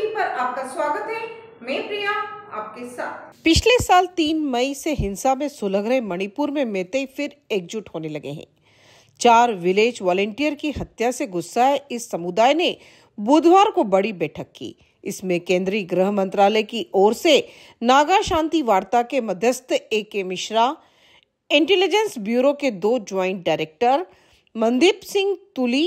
TV पर आपका स्वागत है मैं प्रिया आपके साथ पिछले साल तीन मई से हिंसा में सुलग रहे मणिपुर में मेते फिर एकजुट होने लगे हैं चार विलेज वॉलेंटियर की हत्या से है इस समुदाय ने बुधवार को बड़ी बैठक की इसमें केंद्रीय गृह मंत्रालय की ओर से नागा शांति वार्ता के मध्यस्थ ए के मिश्रा इंटेलिजेंस ब्यूरो के दो ज्वाइंट डायरेक्टर मनदीप सिंह तुली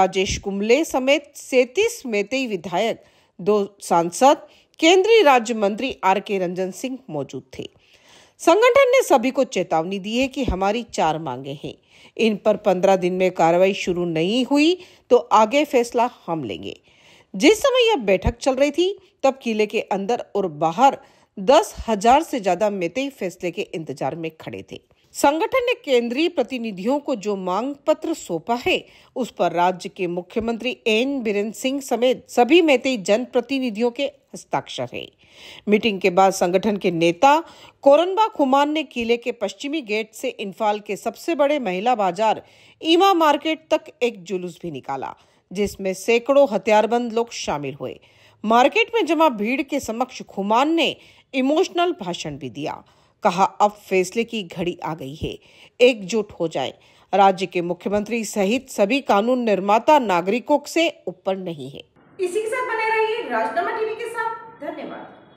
राजेश कुंबले समेत सैतीस मेतई विधायक दो सांसद केंद्रीय राज्य मंत्री आर के रंजन सिंह मौजूद थे संगठन ने सभी को चेतावनी दी है कि हमारी चार मांगे हैं इन पर पंद्रह दिन में कार्रवाई शुरू नहीं हुई तो आगे फैसला हम लेंगे जिस समय यह बैठक चल रही थी तब किले के अंदर और बाहर दस हजार से ज्यादा मेते फैसले के इंतजार में खड़े थे संगठन ने केंद्रीय प्रतिनिधियों को जो मांग पत्र सौंपा है उस पर राज्य के मुख्यमंत्री एन बीरेन सिंह समेत सभी में जनप्रतिनिधियों के हस्ताक्षर है मीटिंग के बाद संगठन के नेता कोरनबा खुमान ने किले के पश्चिमी गेट से इंफाल के सबसे बड़े महिला बाजार ईमा मार्केट तक एक जुलूस भी निकाला जिसमें सैकड़ों हथियारबंद लोग शामिल हुए मार्केट में जमा भीड़ के समक्ष खुमान ने इमोशनल भाषण भी दिया कहा अब फैसले की घड़ी आ गई है एकजुट हो जाए राज्य के मुख्यमंत्री सहित सभी कानून निर्माता नागरिकों से ऊपर नहीं है इसी के साथ बने रहिए राजनामा टीवी के साथ धन्यवाद